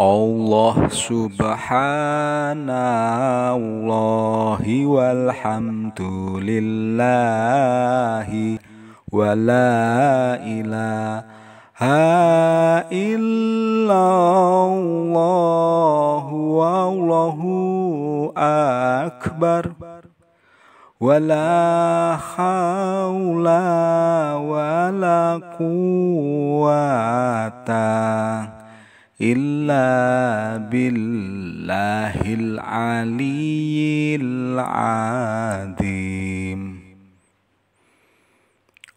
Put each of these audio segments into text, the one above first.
الله سبحان الله والحمد لله ولا إله إلا الله والله أكبر ولا حول ولا قوة إلا بالله العلي العظيم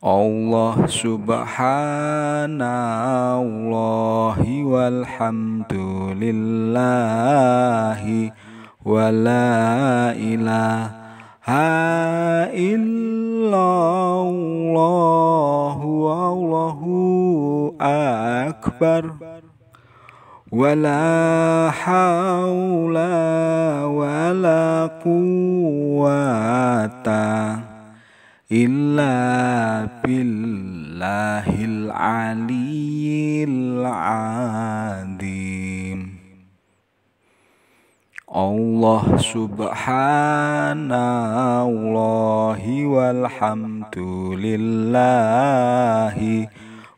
الله سبحان الله والحمد لله ولا إله إلا الله والله أكبر ولا حول ولا قوة إلا بالله العلي العظيم الله سبحان الله والحمد لله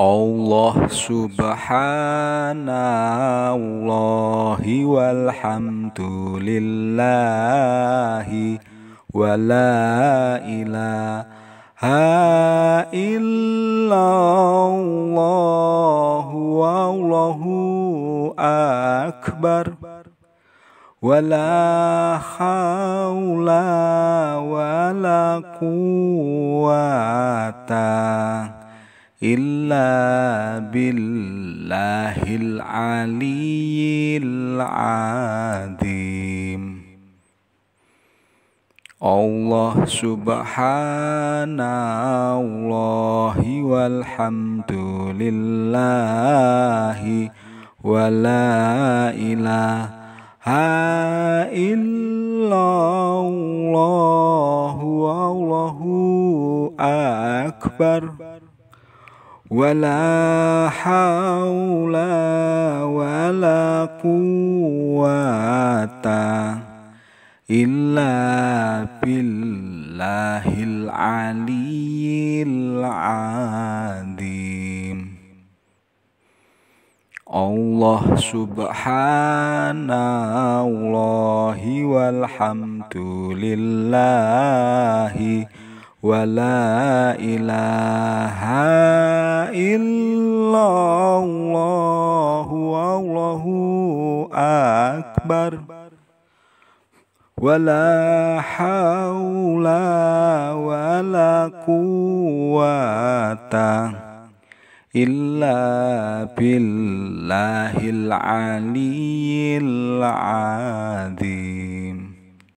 الله سبحان الله والحمد لله ولا إله إلا الله والله أكبر ولا حول ولا قوة إلا بالله العلي العظيم الله سبحان الله والحمد لله ولا إله إلا الله والله أكبر ولا حول ولا قوة إلا بالله العلي العظيم الله سبحان الله والحمد لله ولا إله إلا الله والله أكبر ولا حول ولا قوة إلا بالله العلي العظيم